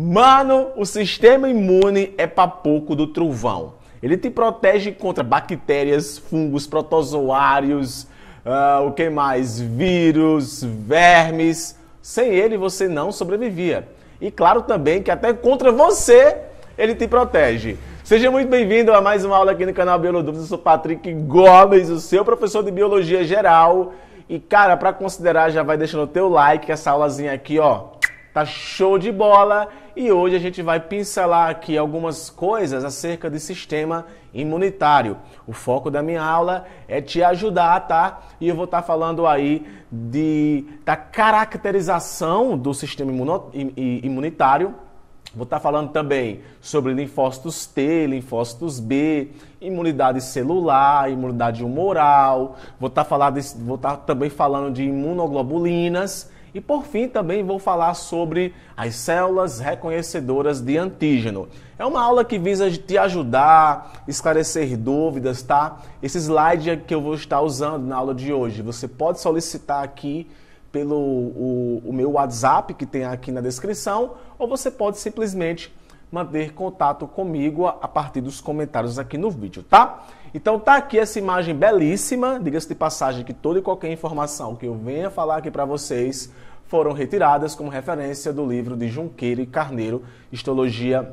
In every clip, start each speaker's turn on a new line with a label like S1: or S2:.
S1: Mano, o sistema imune é pouco do trovão. Ele te protege contra bactérias, fungos, protozoários, uh, o que mais? Vírus, vermes. Sem ele você não sobrevivia. E claro também que até contra você ele te protege. Seja muito bem-vindo a mais uma aula aqui no canal Biologia. Eu sou Patrick Gomes, o seu professor de Biologia Geral. E cara, para considerar já vai deixando o teu like, essa aulazinha aqui, ó, tá show de bola e hoje a gente vai pincelar aqui algumas coisas acerca de sistema imunitário. O foco da minha aula é te ajudar, tá? E eu vou estar tá falando aí de, da caracterização do sistema imunitário. Vou estar tá falando também sobre linfócitos T, linfócitos B, imunidade celular, imunidade humoral. Vou estar, tá vou estar tá também falando de imunoglobulinas e por fim, também vou falar sobre as células reconhecedoras de antígeno. É uma aula que visa te ajudar, esclarecer dúvidas, tá? Esse slide que eu vou estar usando na aula de hoje, você pode solicitar aqui pelo o, o meu WhatsApp que tem aqui na descrição, ou você pode simplesmente manter contato comigo a, a partir dos comentários aqui no vídeo, tá? Então tá aqui essa imagem belíssima, diga-se de passagem que toda e qualquer informação que eu venha falar aqui para vocês foram retiradas como referência do livro de Junqueiro e Carneiro, Histologia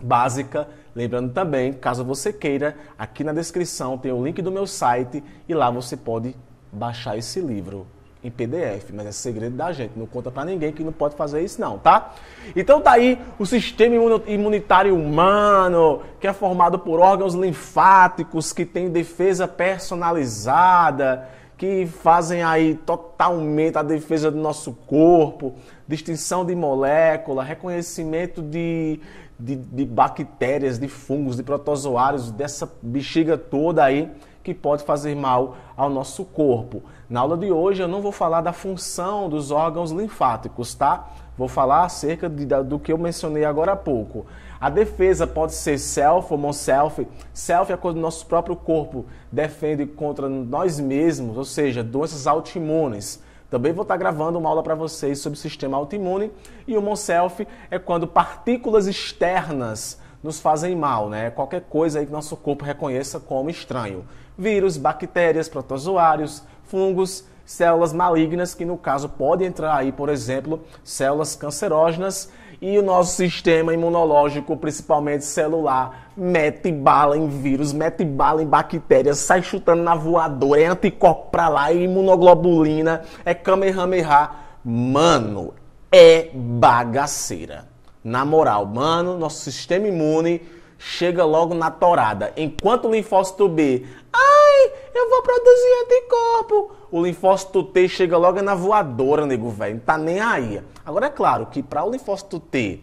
S1: Básica. Lembrando também, caso você queira, aqui na descrição tem o link do meu site e lá você pode baixar esse livro em PDF, mas é segredo da gente, não conta para ninguém que não pode fazer isso não, tá? Então tá aí o sistema imunitário humano, que é formado por órgãos linfáticos que tem defesa personalizada, que fazem aí totalmente a defesa do nosso corpo, distinção de molécula, reconhecimento de, de, de bactérias, de fungos, de protozoários, dessa bexiga toda aí que pode fazer mal ao nosso corpo. Na aula de hoje eu não vou falar da função dos órgãos linfáticos, tá? Vou falar acerca de, do que eu mencionei agora há pouco. A defesa pode ser self ou non-self. Self é quando o nosso próprio corpo defende contra nós mesmos, ou seja, doenças autoimunes. Também vou estar gravando uma aula para vocês sobre sistema autoimune. E o Monself é quando partículas externas nos fazem mal, né? Qualquer coisa aí que nosso corpo reconheça como estranho. Vírus, bactérias, protozoários, fungos, células malignas, que no caso podem entrar aí, por exemplo, células cancerógenas, e o nosso sistema imunológico, principalmente celular, mete bala em vírus, mete bala em bactérias, sai chutando na voadora, é anticorpo pra lá, é imunoglobulina, é kamehameha. Mano, é bagaceira. Na moral, mano, nosso sistema imune chega logo na torada. Enquanto o linfócito B, ai, eu vou produzir anticorpo. O linfócito T chega logo na voadora, nego velho, não tá nem aí. Agora é claro que para o linfócito T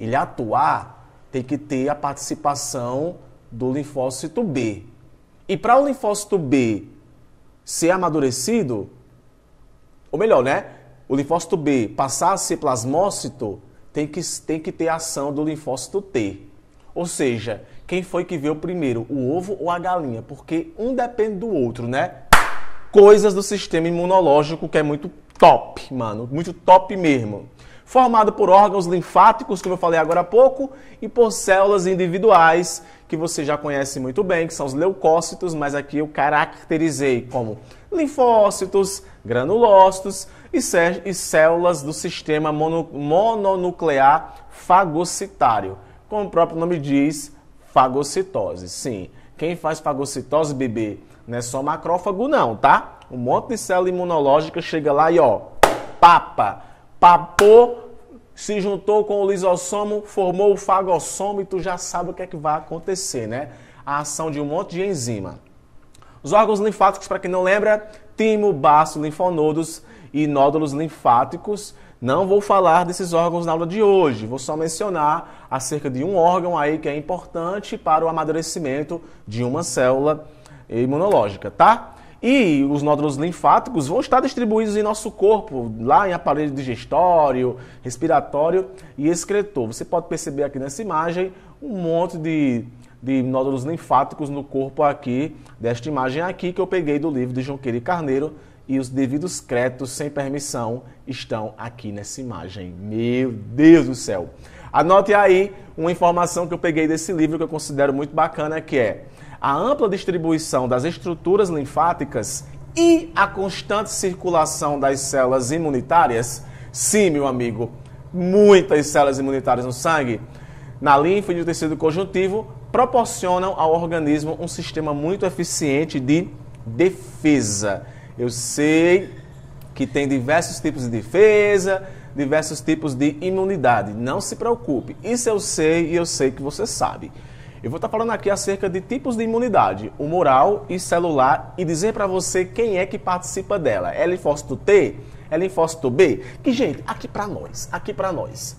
S1: ele atuar, tem que ter a participação do linfócito B. E para o linfócito B ser amadurecido, ou melhor, né? O linfócito B passar a ser plasmócito, tem que, tem que ter a ação do linfócito T. Ou seja, quem foi que veio primeiro, o ovo ou a galinha? Porque um depende do outro, né? Coisas do sistema imunológico que é muito top, mano, muito top mesmo. Formado por órgãos linfáticos, como eu falei agora há pouco, e por células individuais, que você já conhece muito bem, que são os leucócitos, mas aqui eu caracterizei como linfócitos, granulócitos e, células do sistema mononuclear fagocitário como o próprio nome diz, fagocitose. Sim, quem faz fagocitose, bebê, não é só macrófago não, tá? Um monte de célula imunológica chega lá e ó, papa, papou, se juntou com o lisossomo, formou o fagossomo e tu já sabe o que é que vai acontecer, né? A ação de um monte de enzima. Os órgãos linfáticos, para quem não lembra, timo, baço, linfonodos e nódulos linfáticos não vou falar desses órgãos na aula de hoje, vou só mencionar acerca de um órgão aí que é importante para o amadurecimento de uma célula imunológica, tá? E os nódulos linfáticos vão estar distribuídos em nosso corpo, lá em aparelho digestório, respiratório e excretor. Você pode perceber aqui nessa imagem um monte de, de nódulos linfáticos no corpo aqui, desta imagem aqui que eu peguei do livro de Junqueira e Carneiro, e os devidos créditos sem permissão estão aqui nessa imagem. Meu Deus do céu! Anote aí uma informação que eu peguei desse livro que eu considero muito bacana, que é a ampla distribuição das estruturas linfáticas e a constante circulação das células imunitárias. Sim, meu amigo, muitas células imunitárias no sangue, na linfa e no tecido conjuntivo, proporcionam ao organismo um sistema muito eficiente de defesa. Eu sei que tem diversos tipos de defesa, diversos tipos de imunidade. Não se preocupe. Isso eu sei e eu sei que você sabe. Eu vou estar falando aqui acerca de tipos de imunidade, humoral e celular, e dizer para você quem é que participa dela. É linfócito T? É linfócito B? Que, gente, aqui para nós, aqui para nós.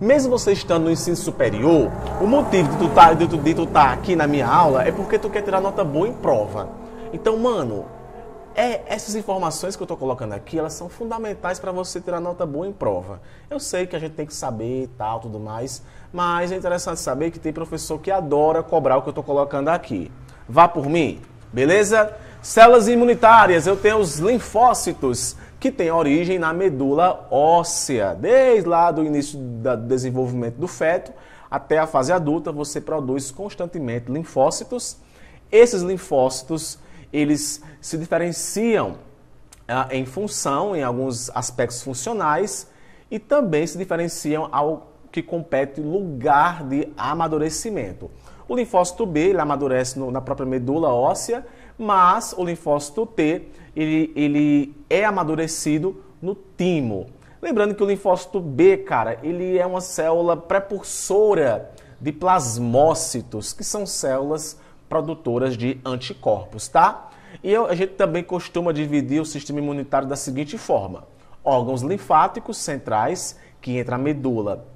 S1: Mesmo você estando no ensino superior, o motivo de tu tá, estar tá aqui na minha aula é porque tu quer tirar nota boa em prova. Então, mano, é, essas informações que eu estou colocando aqui, elas são fundamentais para você ter a nota boa em prova. Eu sei que a gente tem que saber e tal, tudo mais, mas é interessante saber que tem professor que adora cobrar o que eu estou colocando aqui. Vá por mim, beleza? Células imunitárias, eu tenho os linfócitos, que têm origem na medula óssea. Desde lá do início do desenvolvimento do feto até a fase adulta, você produz constantemente linfócitos. Esses linfócitos eles se diferenciam ah, em função, em alguns aspectos funcionais, e também se diferenciam ao que compete lugar de amadurecimento. O linfócito B ele amadurece no, na própria medula óssea, mas o linfócito T ele, ele é amadurecido no timo. Lembrando que o linfócito B, cara, ele é uma célula precursora de plasmócitos, que são células produtoras de anticorpos, tá? E a gente também costuma dividir o sistema imunitário da seguinte forma: órgãos linfáticos centrais, que entra a medula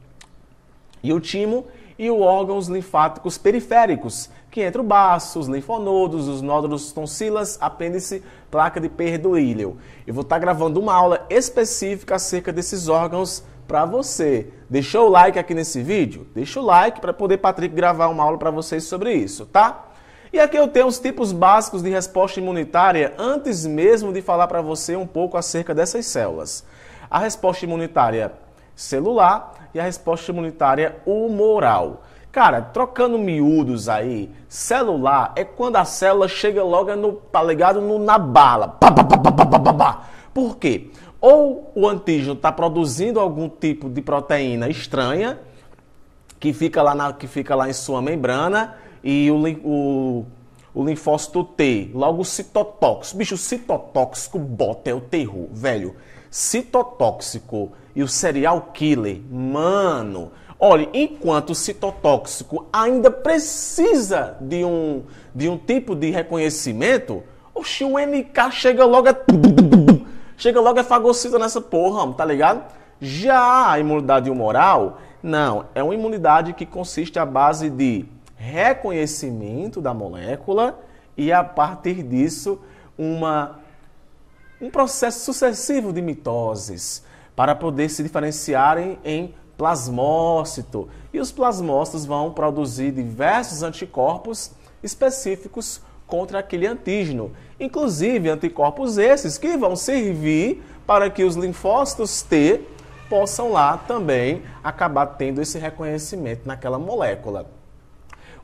S1: e o timo, e os órgãos linfáticos periféricos, que entra o baço, os linfonodos, os nódulos tonsilas, apêndice, placa de perdoíleo. Eu vou estar tá gravando uma aula específica acerca desses órgãos para você. Deixou o like aqui nesse vídeo? Deixa o like para poder Patrick gravar uma aula para vocês sobre isso, tá? E aqui eu tenho os tipos básicos de resposta imunitária antes mesmo de falar para você um pouco acerca dessas células. A resposta imunitária celular e a resposta imunitária humoral. Cara, trocando miúdos aí, celular é quando a célula chega logo no, tá ligado? No, na bala. Pá, pá, pá, pá, pá, pá, pá. Por quê? Ou o antígeno está produzindo algum tipo de proteína estranha que fica lá, na, que fica lá em sua membrana e o, o, o linfócito T, logo citotóxico. Bicho, citotóxico bota é o terror, velho. Citotóxico e o serial killer, mano. Olha, enquanto o citotóxico ainda precisa de um, de um tipo de reconhecimento, oxi, o NK chega logo a... Chega logo a fagocita nessa porra, tá ligado? Já a imunidade humoral, não. É uma imunidade que consiste à base de reconhecimento da molécula e, a partir disso, uma, um processo sucessivo de mitoses para poder se diferenciarem em plasmócito. E os plasmócitos vão produzir diversos anticorpos específicos contra aquele antígeno, inclusive anticorpos esses que vão servir para que os linfócitos T possam lá também acabar tendo esse reconhecimento naquela molécula.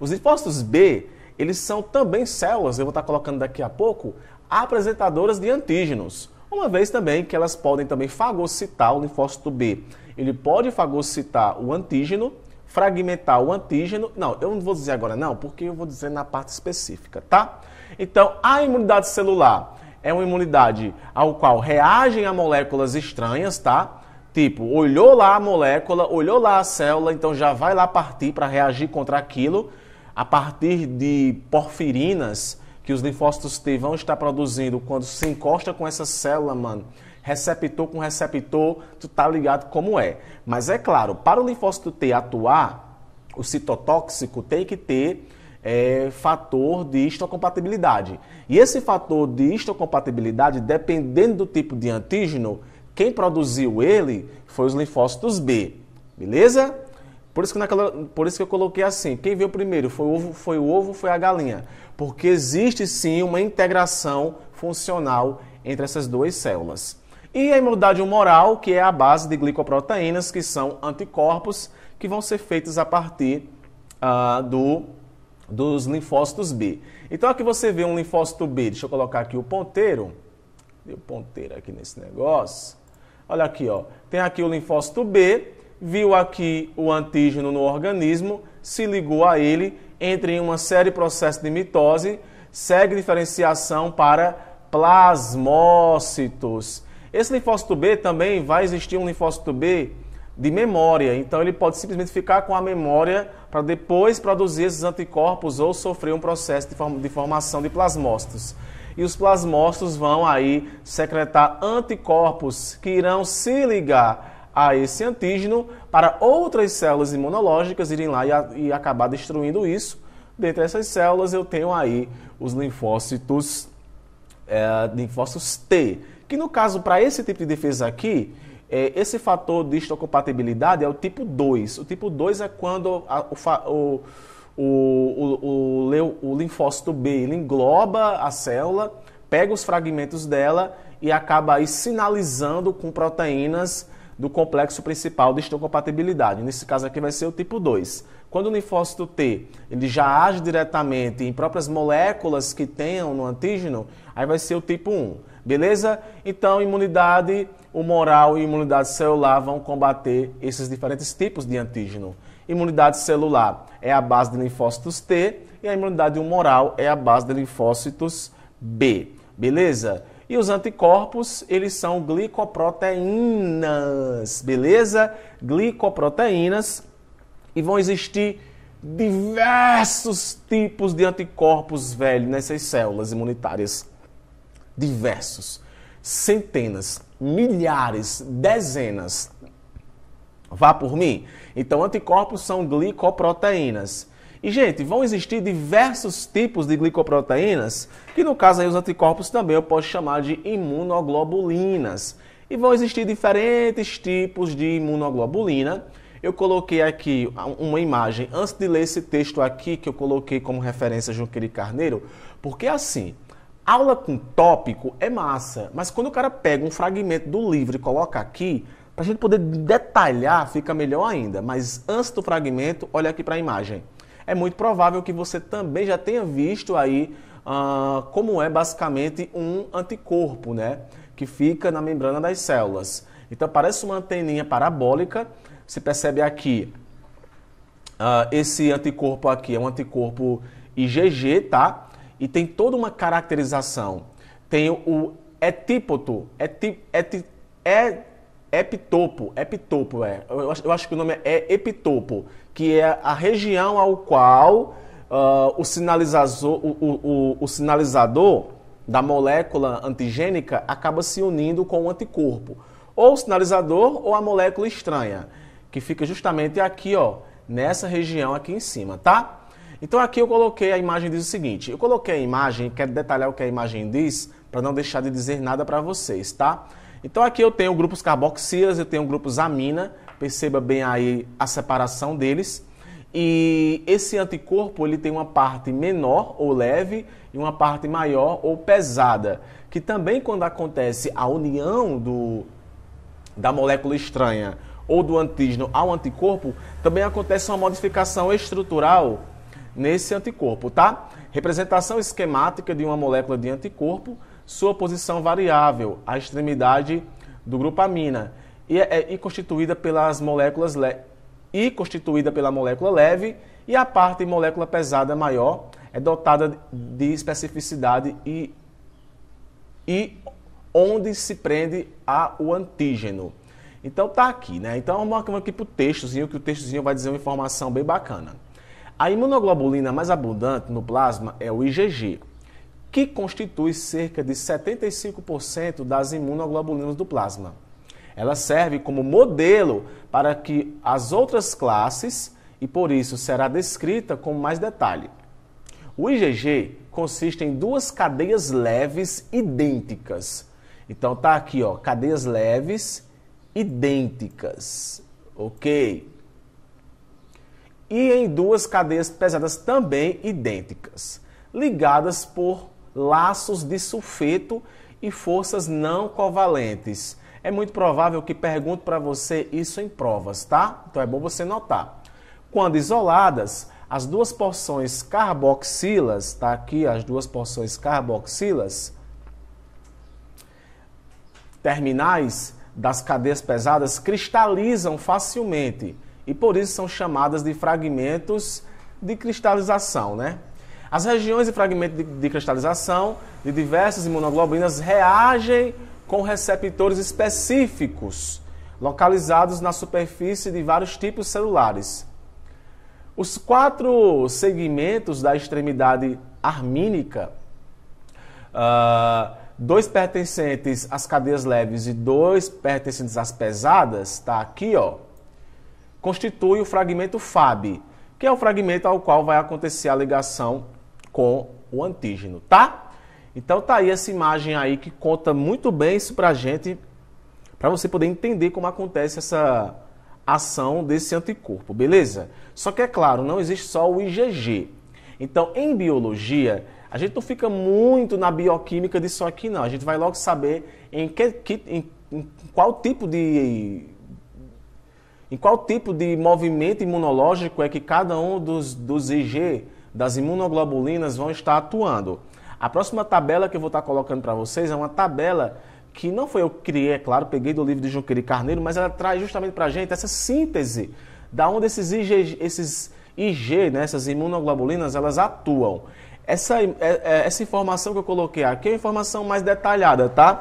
S1: Os linfócitos B, eles são também células, eu vou estar colocando daqui a pouco, apresentadoras de antígenos. Uma vez também que elas podem também fagocitar o linfócito B. Ele pode fagocitar o antígeno, fragmentar o antígeno. Não, eu não vou dizer agora não, porque eu vou dizer na parte específica, tá? Então, a imunidade celular é uma imunidade ao qual reagem a moléculas estranhas, tá? Tipo, olhou lá a molécula, olhou lá a célula, então já vai lá partir para reagir contra aquilo a partir de porfirinas que os linfócitos T vão estar produzindo quando se encosta com essa célula, mano, receptor com receptor, tu tá ligado como é. Mas é claro, para o linfócito T atuar, o citotóxico tem que ter é, fator de histocompatibilidade. E esse fator de histocompatibilidade, dependendo do tipo de antígeno, quem produziu ele foi os linfócitos B. Beleza? Por isso, que naquela, por isso que eu coloquei assim: quem veio primeiro foi o ovo, foi o ovo, foi a galinha. Porque existe sim uma integração funcional entre essas duas células. E a imunidade humoral, que é a base de glicoproteínas, que são anticorpos que vão ser feitos a partir uh, do, dos linfócitos B. Então aqui você vê um linfócito B, deixa eu colocar aqui o ponteiro. Deu ponteiro aqui nesse negócio. Olha aqui, ó. Tem aqui o linfócito B, viu aqui o antígeno no organismo, se ligou a ele, entra em uma série de processos de mitose, segue diferenciação para plasmócitos. Esse linfócito B também vai existir um linfócito B de memória, então ele pode simplesmente ficar com a memória para depois produzir esses anticorpos ou sofrer um processo de formação de plasmócitos. E os plasmócitos vão aí secretar anticorpos que irão se ligar a esse antígeno para outras células imunológicas irem lá e, a, e acabar destruindo isso. Dentre essas células eu tenho aí os linfócitos, é, linfócitos T, que no caso para esse tipo de defesa aqui, é, esse fator de histocompatibilidade é o tipo 2. O tipo 2 é quando a, o, o, o, o, o linfócito B engloba a célula, pega os fragmentos dela e acaba aí sinalizando com proteínas do complexo principal de histocompatibilidade. Nesse caso aqui vai ser o tipo 2. Quando o linfócito T ele já age diretamente em próprias moléculas que tenham no antígeno, aí vai ser o tipo 1. Beleza? Então, imunidade humoral e imunidade celular vão combater esses diferentes tipos de antígeno. Imunidade celular é a base de linfócitos T e a imunidade humoral é a base de linfócitos B. Beleza? E os anticorpos, eles são glicoproteínas, beleza? Glicoproteínas. E vão existir diversos tipos de anticorpos, velho, nessas células imunitárias. Diversos. Centenas, milhares, dezenas. Vá por mim. Então, anticorpos são glicoproteínas. E, gente, vão existir diversos tipos de glicoproteínas, que no caso aí os anticorpos também eu posso chamar de imunoglobulinas. E vão existir diferentes tipos de imunoglobulina. Eu coloquei aqui uma imagem, antes de ler esse texto aqui, que eu coloquei como referência Junqueira Carneiro, porque assim, aula com tópico é massa, mas quando o cara pega um fragmento do livro e coloca aqui, para a gente poder detalhar, fica melhor ainda. Mas antes do fragmento, olha aqui para a imagem é muito provável que você também já tenha visto aí ah, como é basicamente um anticorpo, né? Que fica na membrana das células. Então parece uma anteninha parabólica. Você percebe aqui, ah, esse anticorpo aqui é um anticorpo IgG, tá? E tem toda uma caracterização. Tem o etípoto, eti, eti, et, epitopo, epitopo é. Eu acho, eu acho que o nome é epitopo, que é a região ao qual uh, o, sinalizador, o, o, sinalizador da molécula antigênica acaba se unindo com o anticorpo, ou o sinalizador ou a molécula estranha, que fica justamente aqui, ó, nessa região aqui em cima, tá? Então aqui eu coloquei a imagem diz o seguinte, eu coloquei a imagem, quero detalhar o que a imagem diz para não deixar de dizer nada para vocês, tá? Então aqui eu tenho grupos carboxilas, eu tenho grupos amina, perceba bem aí a separação deles. E esse anticorpo ele tem uma parte menor ou leve e uma parte maior ou pesada, que também quando acontece a união do, da molécula estranha ou do antígeno ao anticorpo, também acontece uma modificação estrutural nesse anticorpo, tá? Representação esquemática de uma molécula de anticorpo sua posição variável, a extremidade do grupo amina, e, é, é, e constituída pelas moléculas le... e constituída pela molécula leve, e a parte molécula pesada maior é dotada de especificidade e, e onde se prende a, o antígeno. Então tá aqui, né? Então vamos aqui para o textozinho, que o textozinho vai dizer uma informação bem bacana. A imunoglobulina mais abundante no plasma é o IgG, que constitui cerca de 75% das imunoglobulinas do plasma. Ela serve como modelo para que as outras classes e por isso será descrita com mais detalhe. O IgG consiste em duas cadeias leves idênticas. Então tá aqui, ó, cadeias leves idênticas. OK? E em duas cadeias pesadas também idênticas, ligadas por laços de sulfeto e forças não covalentes. É muito provável que pergunte para você isso em provas, tá? Então é bom você notar. Quando isoladas, as duas porções carboxilas, tá aqui as duas porções carboxilas, terminais das cadeias pesadas cristalizam facilmente e por isso são chamadas de fragmentos de cristalização, né? As regiões e fragmentos de, de cristalização de diversas imunoglobulinas reagem com receptores específicos localizados na superfície de vários tipos celulares. Os quatro segmentos da extremidade armínica, uh, dois pertencentes às cadeias leves e dois pertencentes às pesadas, está aqui, ó, constitui o fragmento FAB, que é o fragmento ao qual vai acontecer a ligação com o antígeno, tá? Então tá aí essa imagem aí que conta muito bem isso pra gente, para você poder entender como acontece essa ação desse anticorpo, beleza? Só que é claro, não existe só o IgG. Então, em biologia, a gente não fica muito na bioquímica disso aqui, não. A gente vai logo saber em, que, que, em, em qual tipo de. Em qual tipo de movimento imunológico é que cada um dos, dos IG das imunoglobulinas vão estar atuando. A próxima tabela que eu vou estar colocando para vocês é uma tabela que não foi eu que criei, é claro, peguei do livro de Junqueira Carneiro, mas ela traz justamente para a gente essa síntese da onde esses IG, esses IG né, essas imunoglobulinas, elas atuam. Essa, é, é, essa informação que eu coloquei aqui é uma informação mais detalhada, tá?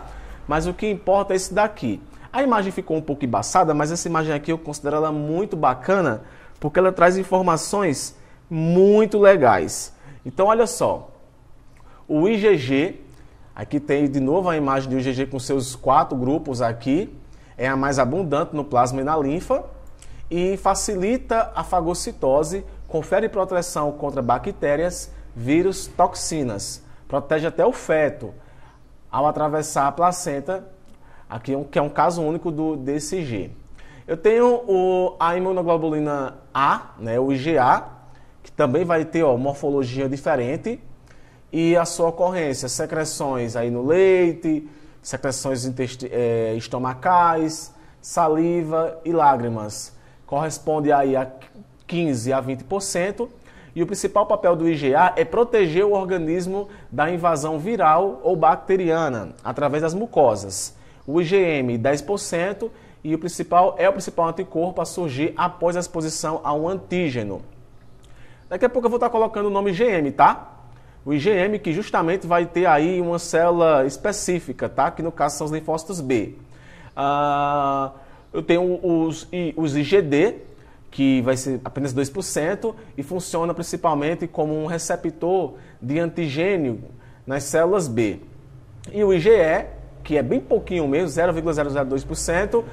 S1: Mas o que importa é esse daqui. A imagem ficou um pouco embaçada, mas essa imagem aqui eu considero ela muito bacana, porque ela traz informações muito legais. Então, olha só, o IGG, aqui tem de novo a imagem do IGG com seus quatro grupos aqui, é a mais abundante no plasma e na linfa, e facilita a fagocitose, confere proteção contra bactérias, vírus, toxinas, protege até o feto ao atravessar a placenta, aqui é um, que é um caso único do DCG. Eu tenho o, a imunoglobulina A, né, o IgA, também vai ter ó, morfologia diferente e a sua ocorrência, secreções aí no leite, secreções é, estomacais, saliva e lágrimas. Corresponde aí a 15 a 20%. E o principal papel do IgA é proteger o organismo da invasão viral ou bacteriana através das mucosas. O IgM 10% e o principal é o principal anticorpo a surgir após a exposição a um antígeno. Daqui a pouco eu vou estar colocando o nome IGM, tá? O IgM que justamente vai ter aí uma célula específica, tá? Que no caso são os linfócitos B. Ah, eu tenho os, os IgD, que vai ser apenas 2%, e funciona principalmente como um receptor de antigênio nas células B. E o IgE, que é bem pouquinho mesmo, 0,002%,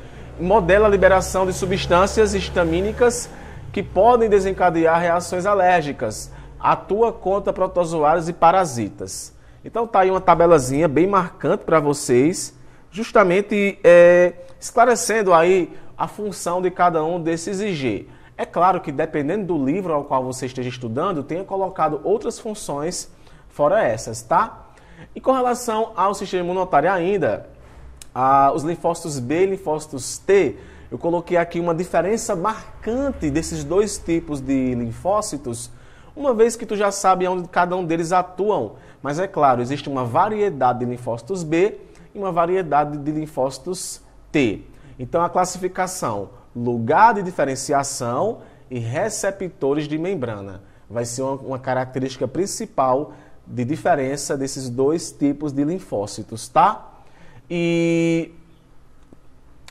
S1: modela a liberação de substâncias histamínicas que podem desencadear reações alérgicas. Atua contra protozoários e parasitas. Então tá aí uma tabelazinha bem marcante para vocês, justamente é, esclarecendo aí a função de cada um desses IG. É claro que dependendo do livro ao qual você esteja estudando, tenha colocado outras funções fora essas, tá? E com relação ao sistema imunotário ainda, a, os linfócitos B e linfócitos T eu coloquei aqui uma diferença marcante desses dois tipos de linfócitos, uma vez que tu já sabe onde cada um deles atuam. Mas é claro, existe uma variedade de linfócitos B e uma variedade de linfócitos T. Então a classificação lugar de diferenciação e receptores de membrana vai ser uma, uma característica principal de diferença desses dois tipos de linfócitos, tá? E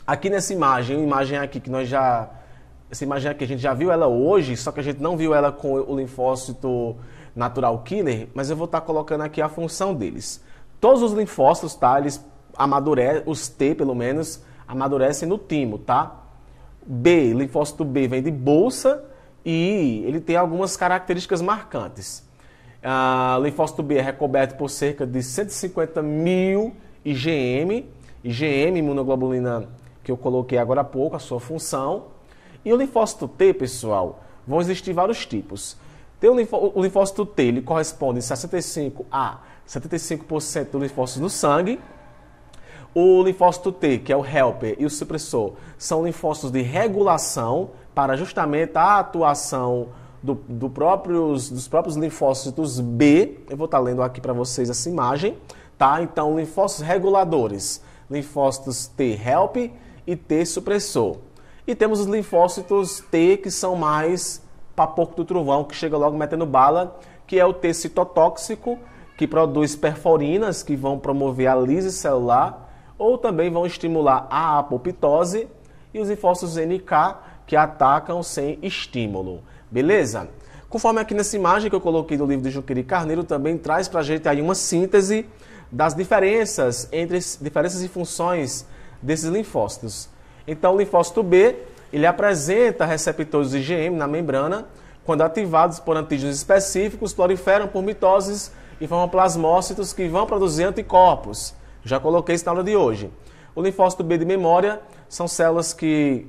S1: Aqui nessa imagem, imagem aqui que nós já essa imagem aqui a gente já viu ela hoje, só que a gente não viu ela com o linfócito natural killer, mas eu vou estar tá colocando aqui a função deles. Todos os linfócitos, tá? Eles amadurecem, os T pelo menos, amadurecem no timo, tá? B, linfócito B vem de bolsa e ele tem algumas características marcantes. Ah, linfócito B é recoberto por cerca de 150 mil IgM, IgM, imunoglobulina que eu coloquei agora há pouco, a sua função. E o linfócito T, pessoal, vão existir vários tipos. Tem o, linfó, o linfócito T, ele corresponde 65 a 75% do linfócito no sangue. O linfócito T, que é o helper e o supressor, são linfócitos de regulação para justamente a atuação do, do próprios, dos próprios linfócitos B. Eu vou estar tá lendo aqui para vocês essa imagem. Tá? Então, linfócitos reguladores, linfócitos T help e T supressor. E temos os linfócitos T, que são mais papoco do trovão, que chega logo metendo bala, que é o T citotóxico, que produz perforinas, que vão promover a lise celular, ou também vão estimular a apoptose, e os linfócitos NK, que atacam sem estímulo. Beleza? Conforme aqui nessa imagem que eu coloquei do livro de Junqueira Carneiro, também traz para a gente aí uma síntese das diferenças entre diferenças e funções desses linfócitos. Então, o linfócito B ele apresenta receptores IgM na membrana, quando ativados por antígenos específicos, proliferam por mitoses e formam plasmócitos que vão produzir anticorpos. Já coloquei isso na aula de hoje. O linfócito B de memória são células que.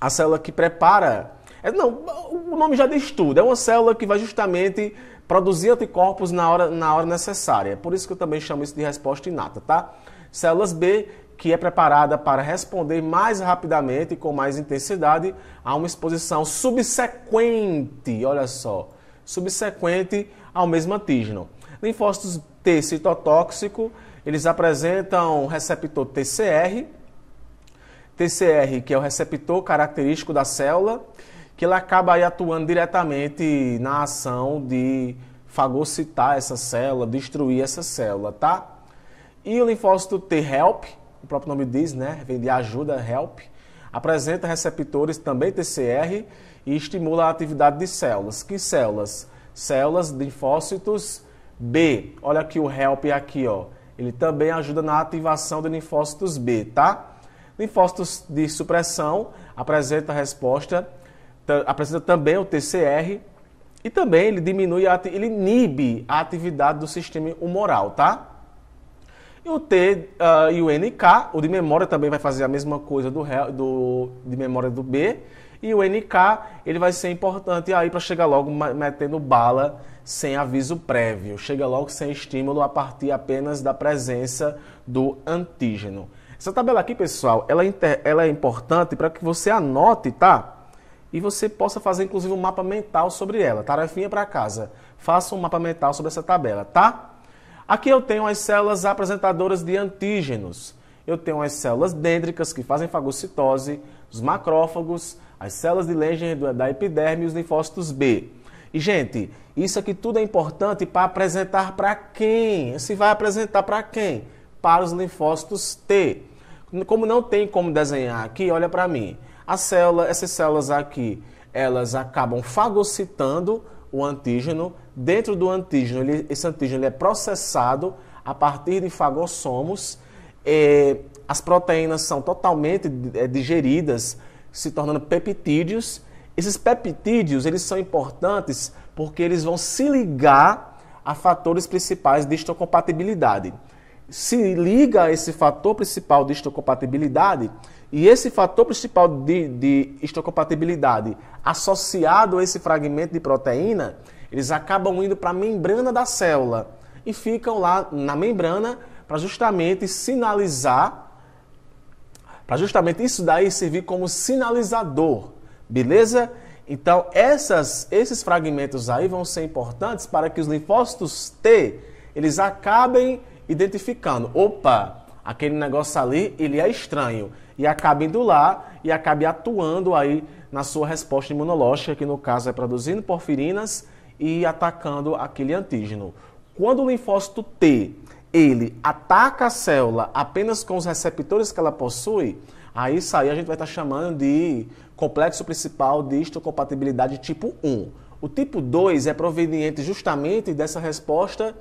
S1: a célula que prepara. É, não, o nome já diz tudo. É uma célula que vai justamente produzir anticorpos na hora, na hora necessária. Por isso que eu também chamo isso de resposta inata, tá? Células B que é preparada para responder mais rapidamente e com mais intensidade a uma exposição subsequente, olha só, subsequente ao mesmo antígeno. Linfócitos T citotóxico, eles apresentam receptor TCR, TCR, que é o receptor característico da célula, que ela acaba aí atuando diretamente na ação de fagocitar essa célula, destruir essa célula, tá? E o linfócito T help, o próprio nome diz, né? Vem de ajuda, help. Apresenta receptores também TCR e estimula a atividade de células. Que células? Células linfócitos B. Olha aqui o help aqui, ó. Ele também ajuda na ativação de linfócitos B, tá? Linfócitos de supressão apresenta resposta, apresenta também o TCR e também ele diminui, ele inibe a atividade do sistema humoral, tá? E o T uh, e o NK, o de memória também vai fazer a mesma coisa do, do de memória do B. E o NK, ele vai ser importante aí para chegar logo metendo bala sem aviso prévio. Chega logo sem estímulo a partir apenas da presença do antígeno. Essa tabela aqui, pessoal, ela, é ela é importante para que você anote, tá? E você possa fazer, inclusive, um mapa mental sobre ela. Tarefinha para casa. Faça um mapa mental sobre essa tabela, tá? Aqui eu tenho as células apresentadoras de antígenos. Eu tenho as células dêndricas que fazem fagocitose, os macrófagos, as células de Langer da epiderme e os linfócitos B. E, gente, isso aqui tudo é importante para apresentar para quem? Se vai apresentar para quem? Para os linfócitos T. Como não tem como desenhar aqui, olha para mim. A célula, essas células aqui, elas acabam fagocitando o antígeno. Dentro do antígeno, ele, esse antígeno ele é processado a partir de fagossomos. É, as proteínas são totalmente é, digeridas, se tornando peptídeos. Esses peptídeos eles são importantes porque eles vão se ligar a fatores principais de histocompatibilidade. Se liga a esse fator principal de histocompatibilidade, e esse fator principal de, de histocompatibilidade associado a esse fragmento de proteína, eles acabam indo para a membrana da célula e ficam lá na membrana para justamente sinalizar, para justamente isso daí servir como sinalizador, beleza? Então, essas, esses fragmentos aí vão ser importantes para que os linfócitos T, eles acabem identificando, opa, aquele negócio ali, ele é estranho e acaba indo lá e acabe atuando aí na sua resposta imunológica, que no caso é produzindo porfirinas e atacando aquele antígeno. Quando o linfócito T ele ataca a célula apenas com os receptores que ela possui, aí isso aí a gente vai estar chamando de complexo principal de histocompatibilidade tipo 1. O tipo 2 é proveniente justamente dessa resposta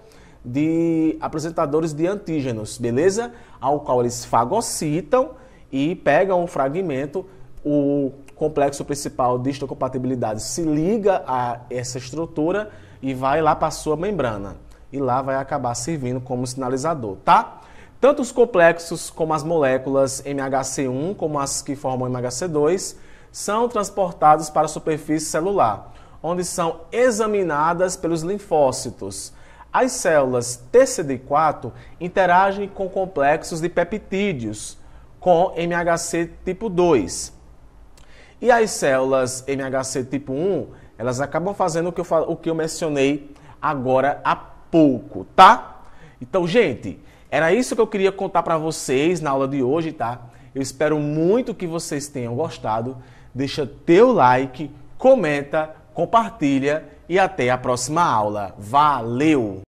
S1: de apresentadores de antígenos, beleza? Ao qual eles fagocitam e pega um fragmento, o complexo principal de histocompatibilidade se liga a essa estrutura e vai lá para a sua membrana. E lá vai acabar servindo como sinalizador, tá? Tanto os complexos como as moléculas MHC1, como as que formam MHC2, são transportados para a superfície celular, onde são examinadas pelos linfócitos. As células TCD4 interagem com complexos de peptídeos, com MHC tipo 2. E as células MHC tipo 1, elas acabam fazendo o que eu, falo, o que eu mencionei agora há pouco, tá? Então, gente, era isso que eu queria contar para vocês na aula de hoje, tá? Eu espero muito que vocês tenham gostado. Deixa teu like, comenta, compartilha e até a próxima aula. Valeu!